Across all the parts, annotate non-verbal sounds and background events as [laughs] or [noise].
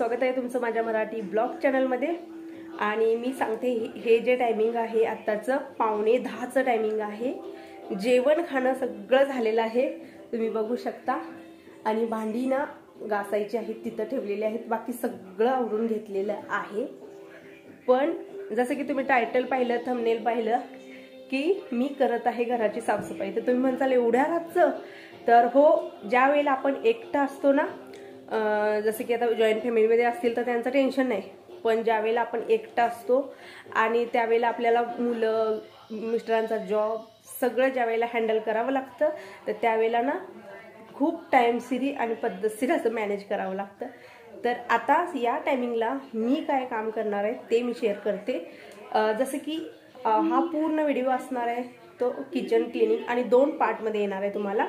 स्वागत आहे तुमचं माझ्या मराठी ब्लॉग चॅनलमध्ये आणि मी सांगते हे जे टायमिंग आहे आत्ताचं पावणे दहाचं टायमिंग आहे जेवण खाणं सगळं झालेलं आहे तुम्ही बघू शकता आणि भांडी ना घासायची आहेत तिथं ठेवलेली आहेत बाकी सगळं आवरून घेतलेलं आहे पण जसं की तुम्ही टायटल पाहिलं थमनेल पाहिलं की मी करत आहे घराची साफसफाई तर तुम्ही म्हणताल एवढ्या रातचं तर हो ज्या वेळेला आपण एकटा असतो ना जसं की आता जॉईंट फॅमिलीमध्ये असतील तर त्यांचं टेन्शन नाही पण ज्यावेळेला आपण एकटा असतो आणि त्यावेळेला आपल्याला मुलं मिस्टरांचा जॉब सगळं ज्यावेळेला हँडल करावं लागतं तर त्यावेळेला ना खूप सिरी आणि पद्धतशीर असं मॅनेज करावं लागतं तर आता या टायमिंगला मी काय काम करणार आहे ते मी शेअर करते जसं की हा पूर्ण व्हिडिओ असणार आहे तो किचन क्लिनिंग आणि दोन पार्टमध्ये येणार आहे तुम्हाला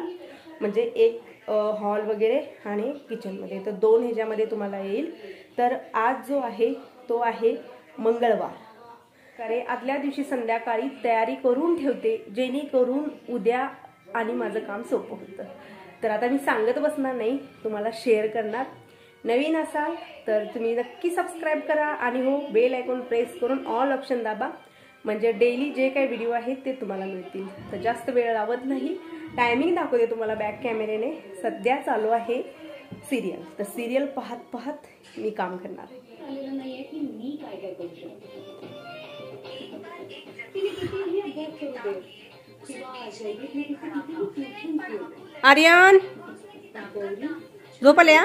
म्हणजे एक हॉल वगैरे आणि किचनमध्ये तर दोन ह्याच्यामध्ये तुम्हाला येईल तर आज जो आहे तो आहे मंगळवार कारण आदल्या दिवशी संध्याकाळी तयारी करून ठेवते जेणेकरून उद्या आणि माझं काम सोपं होतं तर आता मी सांगत बसणार नाही तुम्हाला शेअर करणार नवीन असाल तर तुम्ही नक्की सबस्क्राईब करा आणि हो बेल ऐकून प्रेस करून ऑल ऑप्शन दाबा म्हणजे डेली जे काही व्हिडिओ आहेत ते तुम्हाला मिळतील तर जास्त वेळ लावत नाही टायमिंग दाखवते तुम्हाला बॅक कॅमेरेने सध्या चालू आहे सिरियल तर सिरियल पाहत पाहत मी काम करणार आर्यन झोपाल्या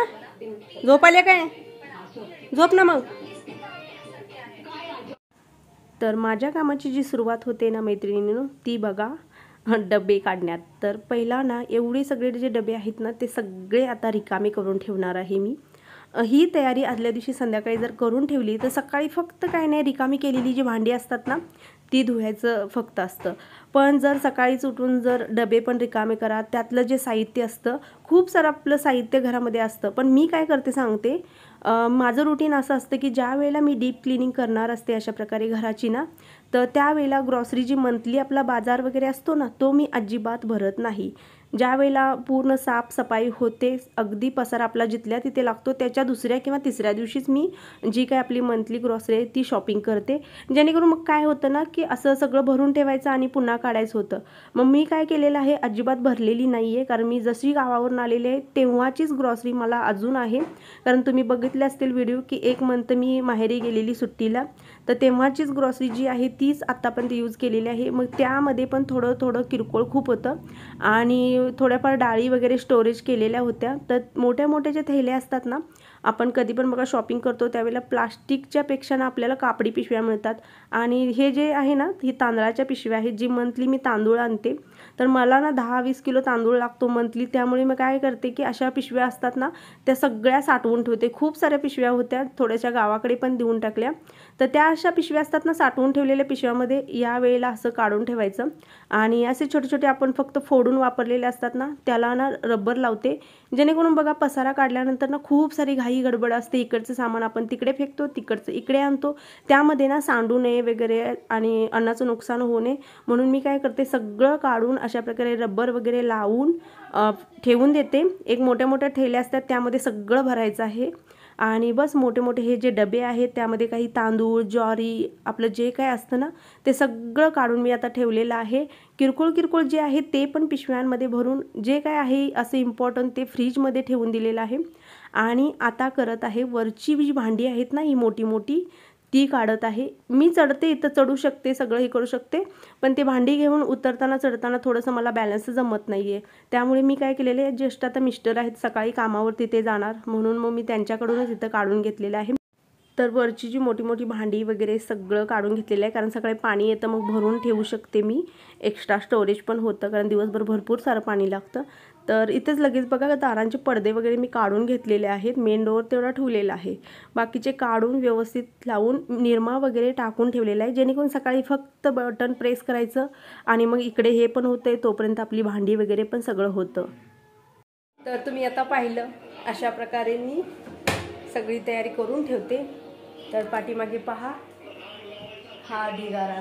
झोपाल्या काय झोप ना मग तर माझ्या कामाची जी सुरुवात होते ना मैत्रिणीनं ती बघा [laughs] डबे काढण्यात तर पहिला ना एवढे सगळे जे डबे आहेत ना ते सगळे आता रिकामे करून ठेवणार आहे मी ही तयारी आदल्या दिवशी संध्याकाळी जर करून ठेवली तर सकाळी फक्त काय नाही रिकामी केलेली जी भांडी असतात ना ती धुवायचं फक्त असतं पण जर सकाळीच उठून जर डबे पण रिकामे करा त्यातलं जे साहित्य असतं खूप सारं आपलं साहित्य घरामध्ये असतं पण मी काय करते सांगते माझं रुटीन असं असतं की ज्या वेळेला मी डीप क्लिनिंग करणार असते अशा प्रकारे घराची ना तर त्यावेळेला ग्रॉसरी जी मंथली आपला बाजार वगैरे असतो ना तो मी अजिबात भरत नाही ज्यावेळेला पूर्ण साफसफाई होते अगदी पसार आपला जिथल्या तिथे लागतो त्याच्या दुसऱ्या किंवा तिसऱ्या दिवशीच मी जी काय आपली मंथली ग्रॉसरी आहे ती शॉपिंग करते जेणेकरून मग काय होतं ना की असं सगळं भरून ठेवायचं आणि पुन्हा काढायचं होतं मग मी काय केलेलं आहे अजिबात भरलेली नाही आहे कारण मी जशी गावावरून आलेली आहे तेव्हाचीच ग्रॉसरी मला अजून आहे कारण तुम्ही बघितले असतील व्हिडिओ की एक मंथ मी माहेरी गेलेली सुट्टीला तर तेव्हाचीच ग्रॉसरी जी आहे तीच आत्तापर्यंत यूज केलेली आहे मग त्यामध्ये पण थोडं थोडं किरकोळ खूप होतं आणि थोड्याफार डाळी वगैरे स्टोरेज केलेल्या होत्या तर मोठ्या मोठ्या ज्या थैल्या असतात ना आपण कधी पण बघा शॉपिंग करतो त्यावेळेला प्लास्टिकच्या पेक्षा ना आपल्याला कापडी पिशव्या मिळतात आणि हे जे आहे ना हे तांदळाच्या पिशव्या आहेत जी मंथली मी तांदूळ आणते तर मला ना दहा वीस किलो तांदूळ लागतो मंथली त्यामुळे मी काय करते की अशा पिशव्या असतात ना त्या सगळ्या साठवून ठेवते खूप साऱ्या पिशव्या होत्या थोड्याशा गावाकडे पण देऊन टाकल्या तर त्या अशा पिशव्या असतात ना साठवून ठेवलेल्या पिशव्यामध्ये या वेळेला असं काढून ठेवायचं आणि असे छोटे छोटे आपण फक्त फोडून वापरलेले असतात ना त्याला ना रबर लावते जेणेकरून बघा पसारा काढल्यानंतर ना खूप सारी घाई गडबड असते इकडचं सामान आपण तिकडे फेकतो तिकडचं इकडे आणतो त्यामध्ये ना सांडू नये वगैरे आणि अन्नाचं नुकसान होऊ नये म्हणून मी काय करते सगळं काढून अशा प्रकारे रबर वगैरे लावून ठेवून देते एक मोठ्या मोठ्या ठेल्या असतात त्यामध्ये सगळं भरायचं आहे आणि बस मोठे मोठे हे जे डबे आहेत त्यामध्ये काही तांदूळ ज्वारी आपलं जे काय असतं ना ते सगळं काढून मी आता ठेवलेलं आहे किरकोळ किरकोळ जे आहे ते पण पिशव्यांमध्ये भरून जे काय आहे असं इम्पॉर्टंट ते फ्रीजमध्ये ठेवून दिलेलं आहे आणि आता करत आहे वरची जी भांडी आहेत ना ही मोठी मोठी ती काढत आहे मी चढते इथं चढू शकते सगळं हे करू शकते पण ते भांडी घेऊन उतरताना चढताना थोडंसं मला बॅलन्स जमत नाही आहे त्यामुळे मी काय केलेले आहे ज्येष्ठ आता मिस्टर आहेत सकाळी कामावर तिथे जाणार म्हणून मग मी त्यांच्याकडूनच इथं काढून घेतलेलं आहे तर वरची जी मोठी मोठी भांडी वगैरे सगळं काढून घेतलेलं आहे कारण सकाळी पाणी येतं मग भरून ठेवू शकते मी एक्स्ट्रा स्टोरेज पण होतं कारण दिवसभर भरपूर सारं पाणी लागतं तर इथेच लगेच बघा दारांचे पडदे वगैरे मी काढून घेतलेले आहेत मेन डोअर तेवढा ठेवलेला आहे बाकीचे काढून व्यवस्थित लावून निरमा वगैरे टाकून ठेवलेला आहे जेणेकरून सकाळी फक्त बटन प्रेस करायचं आणि मग इकडे हे पण होते तोपर्यंत आपली भांडी वगैरे पण सगळं होतं तर तुम्ही आता पाहिलं अशा प्रकारे मी सगळी तयारी करून ठेवते तर पाठीमागे पहा हा ढिगारा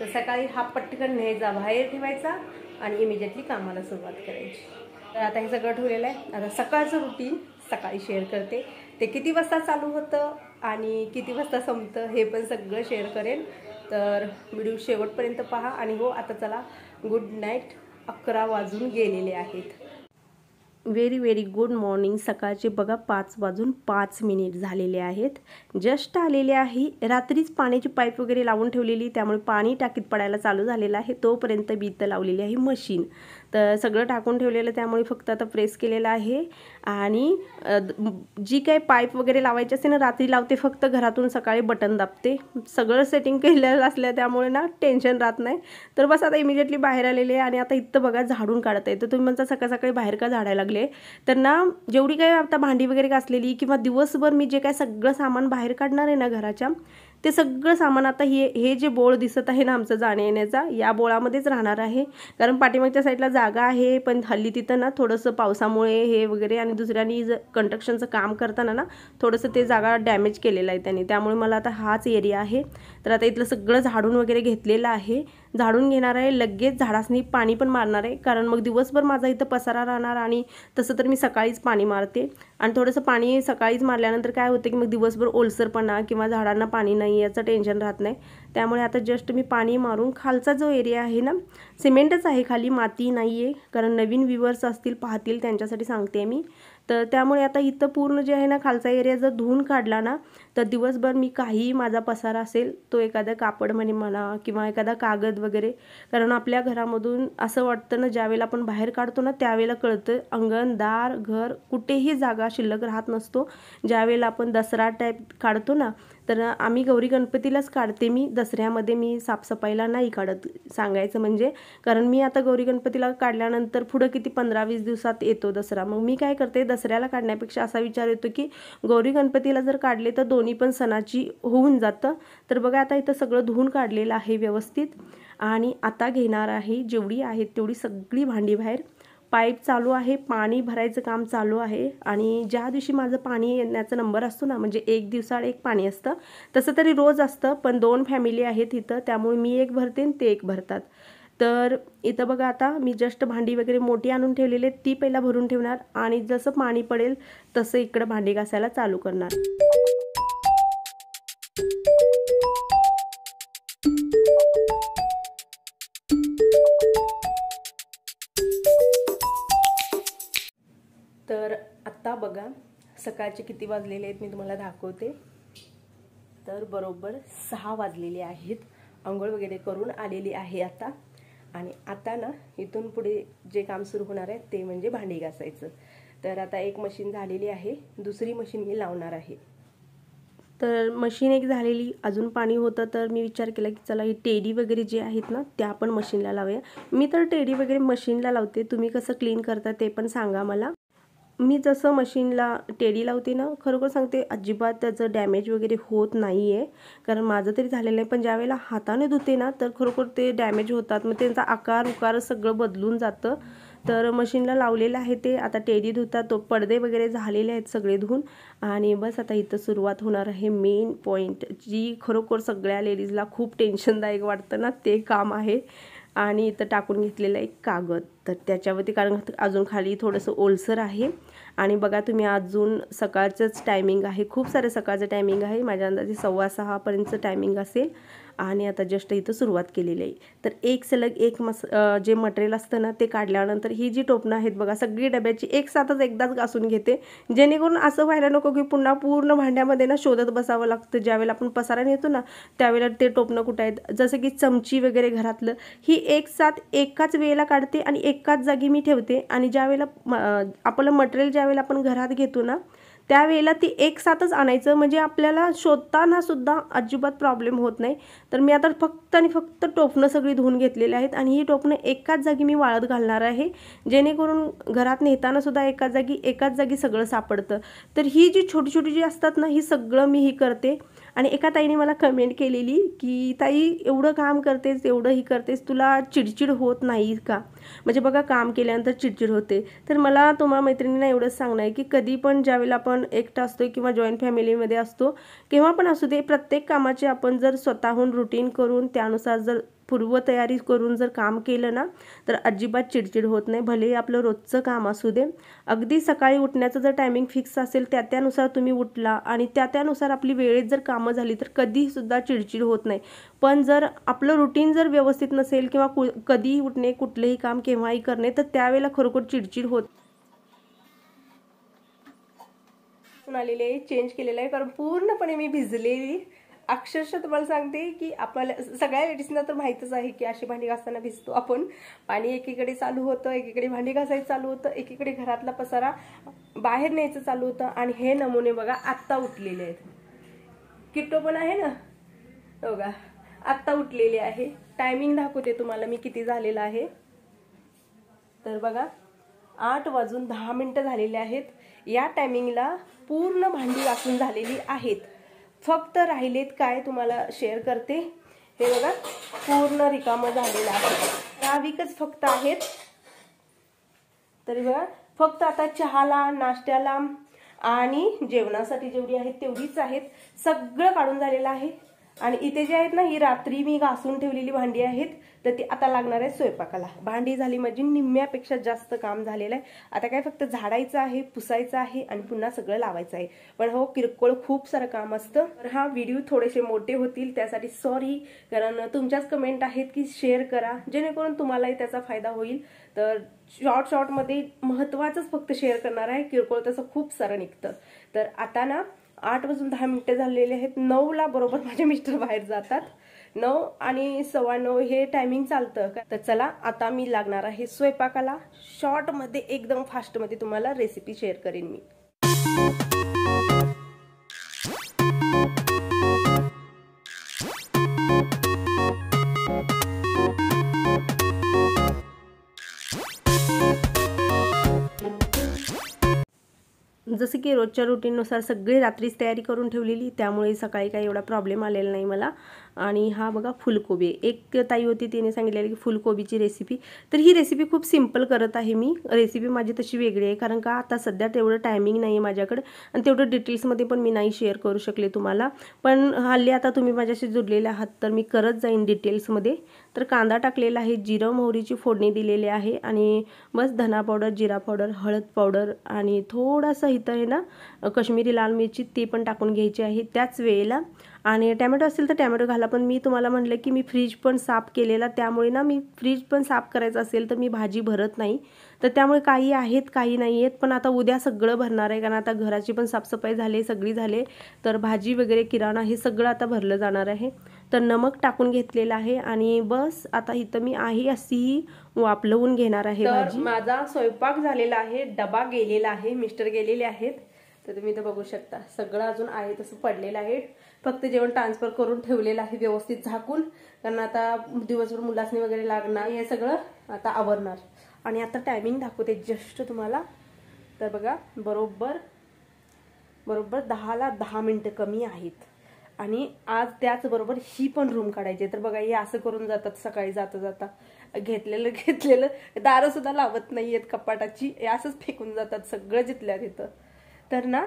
तर सकाळी हा पटकन न्यायचा बाहेर ठेवायचा आणि इमिजिएटली कामाला सुरुवात करायची तर आता हे सगळं ठेवलेलं आहे आता सकाळचं रुटीन सकाळी शेअर करते ते किती वाजता चालू होतं आणि किती वाजता संपतं हे पण सगळं शेअर करेन तर व्हिडिओ शेवटपर्यंत पहा आणि हो आता चला गुड नाईट अकरा वाजून गेलेले आहेत व्हेरी व्हेरी गुड मॉर्निंग सकाळचे बघा पाच वाजून पाच मिनिट झालेले आहेत जस्ट आलेले आहे रात्रीच पाण्याची पाईप वगैरे लावून ठेवलेली त्यामुळे पाणी टाकीत पडायला चालू झालेलं आहे तोपर्यंत बीत लावलेली आहे मशीन तर सगळं टाकून ठेवलेलं त्यामुळे फक्त आता प्रेस केलेलं आहे आणि जी काही पाईप वगैरे लावायची असते ना रात्री लावते फक्त घरातून सकाळी बटन दाबते सगळं सेटिंग केलेलं असल्या त्यामुळे ना टेन्शन राहत नाही तर बस आता इमिजिएटली बाहेर आलेले आहे आणि आता इथं बघा झाडून काढत आहे तर तुम्ही म्हणता सकाळ सकाळी बाहेर का झाडायला लागले तर ना जेवढी काय आता भांडी वगैरे घासलेली किंवा दिवसभर मी जे काय सगळं सामान बाहेर काढणार आहे ना घराच्या ते सगळं सामान आता हे हे जे बोळ दिसत आहे ना आमचं जाण्या येण्याचा या बोळामध्येच राहणार आहे कारण पाठीमागच्या साईडला जागा आहे पण हल्ली तिथं ना थोडंसं पावसामुळे हे वगैरे आणि दुसऱ्यांनी ज कंस्ट्रक्शनचं काम करताना ना थोडंसं ते जागा डॅमेज केलेलं आहे त्यांनी त्यामुळे मला आता हाच एरिया आहे तर आता इथलं सगळं झाडून वगैरे घेतलेलं आहे झाडून घेणार आहे लगेच झाडासनी पाणी पण मारणार आहे कारण मग दिवसभर माझा इथं पसारा राहणार आणि तसं तर मी सकाळीच पाणी मारते आणि थोडंसं पाणी सकाळीच मारल्यानंतर काय होतं की मग दिवसभर ओलसरपणा किंवा झाडांना पाणी नाही याचं टेन्शन राहत नाही त्यामुळे आता जस्ट मी पाणी मारून खालचा जो एरिया आहे ना सिमेंटच आहे खाली माती नाही आहे कारण नवीन व्हिवर्स असतील पाहतील त्यांच्यासाठी सांगते मी तर त्यामुळे आता इथं पूर्ण जे आहे ना खालचा एरिया जर धुवून काढला ना तर दिवसभर मी काहीही माझा पसारा असेल तो एखादा कापड म्हणे म्हणा किंवा एखादा कागद वगैरे कारण आपल्या घरामधून असं वाटतं ना ज्यावेळेला आपण बाहेर काढतो ना त्यावेळेला कळतं अंगण दार घर कुठेही जागा शिल्लक राहत नसतो ज्यावेळेला आपण दसरा टाईप काढतो ना तर आम्ही गौरी गणपतीलाच काढते मी दसऱ्यामध्ये मी साफसफाईला नाही काढत सांगायचं म्हणजे कारण मी आता गौरी गणपतीला काढल्यानंतर पुढं किती पंधरा वीस दिवसात येतो दसरा मग मी काय करते दसऱ्याला काढण्यापेक्षा असा विचार येतो की गौरी गणपतीला जर काढले तर दोन्ही पण सणाची होऊन जातं तर बघा आता इथं सगळं धुवून काढलेलं आहे व्यवस्थित आणि आता घेणार आहे जेवढी आहेत तेवढी सगळी भांडी बाहेर पाईप चालू आहे पाणी भरायचं काम चालू आहे आणि ज्या दिवशी माझं पाणी येण्याचा नंबर असतो ना म्हणजे एक दिवसाड एक पाणी असतं तसं तरी रोज असतं पण दोन फॅमिली आहेत इथं त्यामुळे मी एक भरते ते एक भरतात तर इथं बघा आता मी जस्ट भांडी वगैरे मोठी आणून ठेवलेली ती पहिला भरून ठेवणार आणि जसं पाणी पडेल तसं इकडं भांडी घासायला चालू करणार आत्ता बघा सकाळचे किती वाजलेले आहेत मी तुम्हाला दाखवते तर बरोबर सहा वाजलेले आहेत आंघोळ वगैरे करून आलेली आहे आता आणि आता ना इथून पुढे जे काम सुरू होणार आहे ते म्हणजे भांडी घासायचं तर आता एक मशीन झालेली आहे दुसरी मशीन मी लावणार आहे तर मशीन एक झालेली अजून पाणी होतं तर मी विचार केला की चला ही टेडी वगैरे जे आहेत ना त्या पण मशीनला लावूया मी तर टेडी वगैरे मशीनला लावते तुम्ही कसं क्लीन करता ते पण सांगा मला मी जसं मशीनला टेडी लावते ना खरोखर सांगते अजिबात त्याचं डॅमेज वगैरे होत नाही आहे कारण माझं तरी झालेलं आहे पण ज्यावेळेला हाताने धुते ना तर खरोखर ते डॅमेज होतात मग त्यांचा आकार उकार सगळं बदलून जातं तर मशीनला लावलेलं आहे ते आता टेडी धुतात तो पडदे वगैरे झालेले आहेत सगळे धुवून आणि बस आता इथं सुरुवात होणार आहे मेन पॉईंट जी खरोखर सगळ्या लेडीजला खूप टेन्शनदायक वाटतं ना ते काम आहे आणि इथं टाकून घेतलेलं एक कागद तर त्याच्यावरती कारण अजून खाली थोडंसं ओलसर आहे आणि बघा तुम्ही अजून सकाळचंच टायमिंग आहे खूप सारं सकाळचं टायमिंग आहे माझ्या अंदाजे सव्वा सहापर्यंतचं टायमिंग असेल आणि आता जस्ट इथं सुरुवात केलेली आहे तर एक सलग एक मस जे मटेरियल असतं ना ते काढल्यानंतर ही जी टोपणं आहेत बघा सगळी डब्याची एक साथच एकदाच घासून घेते जेणेकरून असं व्हायला नको की पुन्हा पूर्ण भांड्यामध्ये ना शोधत बसावं लागतं ज्यावेळेला आपण पसारा नेतो ना त्यावेळेला ते टोपणं कुठं आहेत जसं की चमची वगैरे घरातलं ही एक साथ एकाच वेळेला काढते आणि एकाच जागी मी ठेवते आणि ज्यावेळेला म आपलं मटेरियल ज्यावेळेला आपण घरात घेतो ना त्यावेळेला ती एक साथच आणायचं म्हणजे आपल्याला सुद्धा अजिबात प्रॉब्लेम होत नाही तर मी आता फक्त आणि फक्त टोपणं सगळी धुवून घेतलेली आहेत आणि ही टोपणं एकाच जागी मी वाळत घालणार आहे जेणेकरून घरात सुद्धा एकाच जागी एकाच जागी सगळं सापडतं तर ही जी छोटी छोटी जी असतात ना ही सगळं मी ही करते आणि एका ताईने मला कमेंट केलेली की ताई एवढं काम करतेस एवढंही करतेस तुला चिडचिड होत नाही का म्हणजे बघा काम केल्यानंतर चिडचिड होते तर मला तुम्हा मैत्रिणींना एवढंच सांगणं आहे की कधी पण ज्यावेळेला आपण एकटा असतो किंवा जॉईंट फॅमिलीमध्ये असतो केव्हा पण असू दे प्रत्येक कामाचे आपण जर स्वतःहून रुटीन करून त्यानुसार जर पूर्वतयारी करून जर काम केलं ना तर अजिबात चिडचिड होत नाही भलेही आपलं रोजचं काम असू दे अगदी सकाळी उठण्याचं जर टायमिंग फिक्स असेल त्या त्यानुसार तुम्ही उठला आणि त्या त्यानुसार आपली वेळेत जर कामं झाली तर कधीसुद्धा चिडचिड होत नाही पण जर आपलं रुटीन जर व्यवस्थित नसेल किंवा कु कधीही उठणे कुठलंही काम केव्हाही करणे तर त्यावेळेला खरोखर चिडचिड होत आलेले आहे चेंज केलेलं आहे कारण पूर्णपणे मी भिजलेली अक्षरशः तुम्हाला सांगते की आपल्याला सगळ्या लेडीजना तर माहीतच आहे की अशी भांडी घासताना भिजतो आपण पाणी एकीकडे चालू होतं एकीकडे भांडी घासायचं चालू होतं एकीकडे घरातला पसारा बाहेर न्यायचं चालू होतं आणि हे नमुने बघा आत्ता उठलेले आहेत किटो पण आहे ना बघा हो आत्ता उठलेले आहे टायमिंग दाखवते तुम्हाला मी किती झालेलं आहे तर बघा आठ वाजून दहा मिनटं झालेले आहेत या टायमिंगला पूर्ण भांडी घासून झालेली आहेत फक्त राहिलेत काय तुम्हाला शेअर करते हे बघा पूर्ण रिकाम झालेलं आहे दहावीकच फक्त आहेत तरी बघा फक्त आता चहाला नाश्त्याला आणि जेवणासाठी जेवढी आहेत तेवढीच आहेत सगळं काढून झालेलं आहे आणि इथे जे आहेत ना ही रात्री मी घासून ठेवलेली भांडी आहेत तर ती आता लागणार आहे स्वयंपाकाला भांडी झाली माझी म्हणजे निम्म्यापेक्षा जास्त काम झालेलं आहे आता काय फक्त झाडायचं आहे पुसायचं आहे आणि पुन्हा सगळं लावायचं आहे पण हो किरकोळ खूप सारं काम असतं तर हा व्हिडिओ थोडेसे मोठे होतील त्यासाठी सॉरी कारण तुमच्याच कमेंट आहेत की शेअर करा जेणेकरून तुम्हालाही त्याचा फायदा होईल तर शॉर्ट शॉर्टमध्ये महत्त्वाचंच फक्त शेअर करणार आहे किरकोळ तसं खूप सारं निघतं तर आता ना आठ वाजून दहा मिनिटे झालेले आहेत ला बरोबर माझे मिस्टर बाहेर जातात नऊ आणि सव्वा नऊ हे टायमिंग चालतं तर चला आता मी लागणार आहे स्वयंपाकाला शॉर्टमध्ये एकदम फास्टमध्ये तुम्हाला रेसिपी शेअर करेन मी जसं की रोजच्या रुटीननुसार सगळी रात्रीच तयारी करून ठेवलेली त्यामुळे सकाळी काही एवढा प्रॉब्लेम आलेला नाही मला आणि हा बघा फुलकोबी एक ताई होती तिने सांगितलेली की फुलकोबीची रेसिपी तर ही रेसिपी खूप सिम्पल करत आहे मी रेसिपी माझी तशी वेगळी आहे कारण का आता सध्या तेवढं टायमिंग नाही आहे माझ्याकडे आणि तेवढं डिटेल्समध्ये पण मी नाही शेअर करू शकले तुम्हाला पण हल्ली आता तुम्ही माझ्याशी जुडलेले आहात तर मी करत जाईन डिटेल्समध्ये तर कांदा टाकलेला आहे जिरं मोहरीची फोडणी दिलेली आहे आणि बस धना पावडर जिरा पावडर हळद पावडर आणि थोडासा इथं आहे ना कश्मीरी लाल मिरची ती पण टाकून घ्यायची आहे त्याच वेळेला आणि टॅमॅटो असेल तर टॅमॅटो घाला पण मी तुम्हाला म्हटलं की मी फ्रीज पण साफ केलेला त्यामुळे ना मी फ्रीज पण साफ करायचं असेल तर मी भाजी भरत नाही तर त्यामुळे काही आहेत काही नाही आहेत पण आता उद्या सगळं भरणार आहे कारण आता घराची पण साफसफाई झाली सगळी झाली तर भाजी वगैरे किराणा हे सगळं आता भरलं जाणार आहे तर नमक टाकून घेतलेलं आहे आणि बस आता इथं मी आहे अशी वापलवून घेणार आहे माझा स्वयंपाक झालेला आहे डबा गेलेला आहे मिस्टर गेलेले आहेत तर तुम्ही इथं बघू शकता सगळं अजून आहे तसं पडलेलं आहे फक्त जेवण ट्रान्सफर करून ठेवलेलं आहे व्यवस्थित झाकून कारण आता दिवसभर मुलासनी वगैरे लागणार हे सगळं आता आवरणार आणि आता टायमिंग दाखवते जस्ट तुम्हाला तर बघा बरोबर बरोबर दहाला दहा मिनटं कमी आहेत आणि आज त्याचबरोबर ही पण रूम काढायची तर बघा हे असं करून जातात सकाळी जाता जाता घेतलेलं [laughs] घेतलेलं दारंसुद्धा सुद्धा लावत नाही आहेत कपाटाची असंच फेकून जातात सगळं जिथल्या तिथं तर ना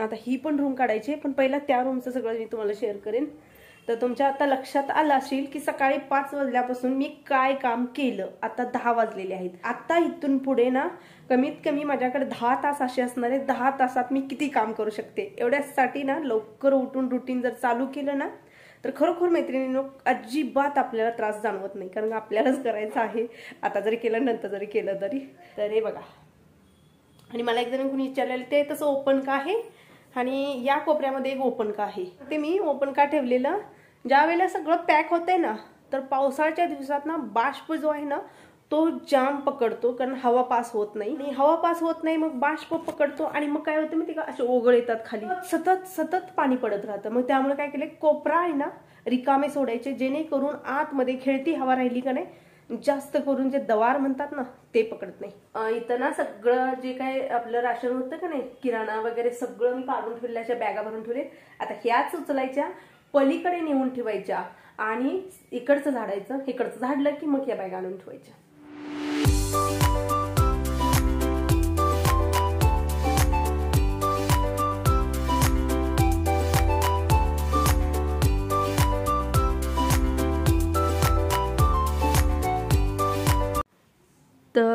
आता ही पण रूम काढायची पण पहिला त्या रूमचं सगळं मी तुम्हाला शेअर करेन तर तुमच्या आता लक्षात आलं असेल की सकाळी पाच वाजल्यापासून मी काय काम केलं आता दहा वाजलेले आहेत आता इथून पुढे ना कमीत कमी माझ्याकडे दहा तास असे असणारे दहा तासात मी किती काम करू शकते एवढ्यासाठी ना लवकर उठून रुटीन जर चालू केलं ना तर खरोखर लोक अजिबात आपल्याला त्रास जाणवत नाही कारण आपल्यालाच करायचं आहे आता जरी केलं नंतर जरी केलं तरी तर हे बघा आणि मला एकदा कुणी विचारलेलं ते तसं ओपन का आहे आणि या कोपऱ्यामध्ये एक ओपन का आहे ते मी ओपन का ठेवलेलं ज्या वेळेला सगळं पॅक होतंय ना तर पावसाळ्याच्या दिवसात ना बाष्प जो आहे ना तो जाम पकडतो कारण हवा पास होत नाही आणि हवा पास होत नाही मग बाष्प पकडतो आणि मग काय होतं मग ते असे ओघळ येतात खाली सतत सतत पाणी पडत राहतं मग त्यामुळे काय केले कोपरा आहे ना रिकामे सोडायचे जेणेकरून आतमध्ये खेळती हवा राहिली का नाही जास्त करून जे दवार म्हणतात ना ते पकडत नाही इथं ना सगळं जे काय आपलं राशन होतं का नाही किराणा वगैरे सगळं मी काढून ठेवल्याच्या बॅगा भरून ठेवले आता ह्याच उचलायच्या पलीकडे नेऊन ठेवायच्या आणि इकडचं झाडायचं इकडचं झाडलं की मग या बॅगा आणून ठेवायच्या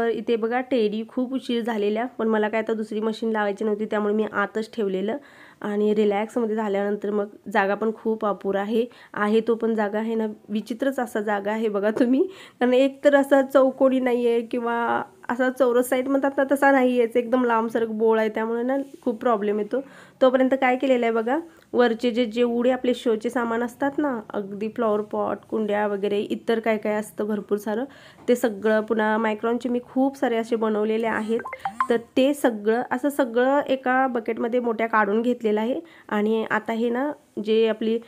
तर इथे बघा टेडी खूप उशीर झालेल्या पण मला काय आता दुसरी मशीन लावायची नव्हती त्यामुळे मी आतच ठेवलेलं आणि रिलॅक्समध्ये झाल्यानंतर मग जागा पण खूप अपूर आहे आहे तो पण जागा आहे ना विचित्रच असा जागा आहे बघा तुम्ही कारण एक तर असा चौकोनी नाही आहे किंवा असा चौरस साईड म्हणतात ना तसा नाही आहेच एकदम लांबसारखं बोळ आहे त्यामुळे ना खूप प्रॉब्लेम येतो तोपर्यंत काय केलेलं आहे बघा वरचे जे जेवढे आपले शोचे सामान असतात ना अगदी फ्लॉवर पॉट कुंड्या वगैरे इतर काय काय असतं भरपूर सारं ते सगळं पुन्हा मायक्रॉनचे मी खूप सारे असे बनवलेले आहेत तर ते सगळं असं सगळं एका बकेटमध्ये मोठ्या काढून घेतलेलं आहे आणि आता हे ना जे आपली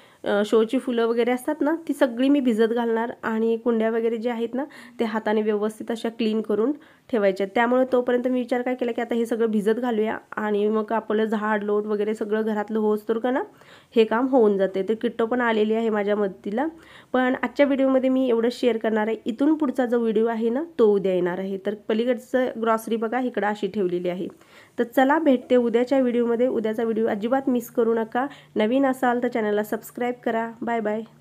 शोची फुलं वगैरे असतात ना ती सगळी मी भिजत घालणार आणि कुंड्या वगैरे जे आहेत ना ते हाताने व्यवस्थित अशा क्लीन करून ठेवायच्या त्यामुळे तोपर्यंत मी विचार काय केला की आता हे सगळं भिजत घालूया आणि मग आपलं झाड लोट वगैरे सगळं घरातलं होच का ना हे काम होऊन जाते तर किट्टो पण आलेली आहे माझ्या मदतीला पण आजच्या व्हिडिओमध्ये मी एवढं शेअर करणार आहे इथून पुढचा जो व्हिडिओ आहे ना तो उद्या येणार आहे तर पलीकडचं ग्रॉसरी बघा इकडं अशी ठेवलेली आहे तर चला भेटते उद्याच्या व्हिडिओमध्ये उद्याचा व्हिडिओ अजिबात मिस करू नका नवीन असाल तर चॅनलला सबस्क्राईब करा बाय बाय